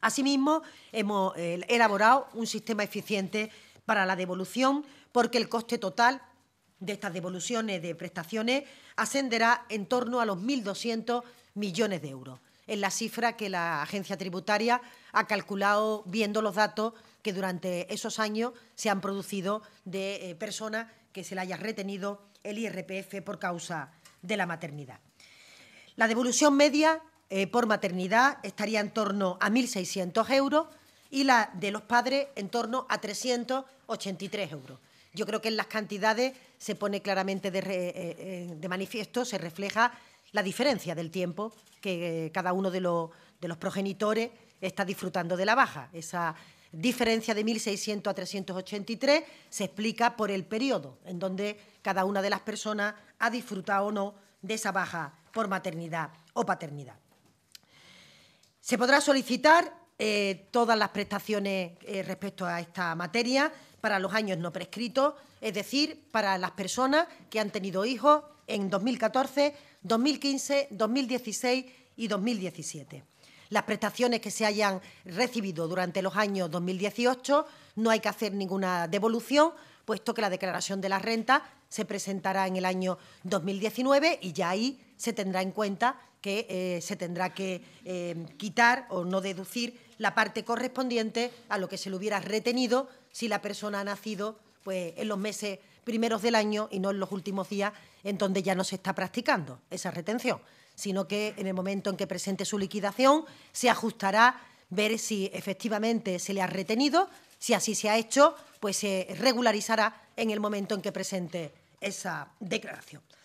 Asimismo, hemos eh, elaborado un sistema eficiente para la devolución porque el coste total de estas devoluciones de prestaciones ascenderá en torno a los 1.200 millones de euros, Es la cifra que la agencia tributaria ha calculado viendo los datos que durante esos años se han producido de eh, personas que se le haya retenido el IRPF por causa de la maternidad. La devolución media eh, por maternidad estaría en torno a 1.600 euros y la de los padres en torno a 383 euros. Yo creo que en las cantidades se pone claramente de, eh, eh, manifiesto, se refleja la diferencia del tiempo que cada uno de los progenitores está disfrutando de la baja. Esa diferencia de 1.600 a 383 se explica por el periodo en donde cada una de las personas ha disfrutado o no de esa baja por maternidad o paternidad. Se podrá solicitar eh, todas las prestaciones eh, respecto a esta materia para los años no prescritos, es decir, para las personas que han tenido hijos en 2014, 2015, 2016 y 2017. Las prestaciones que se hayan recibido durante los años 2018 no hay que hacer ninguna devolución, puesto que la declaración de la renta se presentará en el año 2019 y ya ahí se tendrá en cuenta que eh, se tendrá que eh, quitar o no deducir la parte correspondiente a lo que se le hubiera retenido si la persona ha nacido pues, en los meses primeros del año y no en los últimos días en donde ya no se está practicando esa retención, sino que en el momento en que presente su liquidación se ajustará ver si efectivamente se le ha retenido, si así se ha hecho, pues se regularizará en el momento en que presente esa declaración.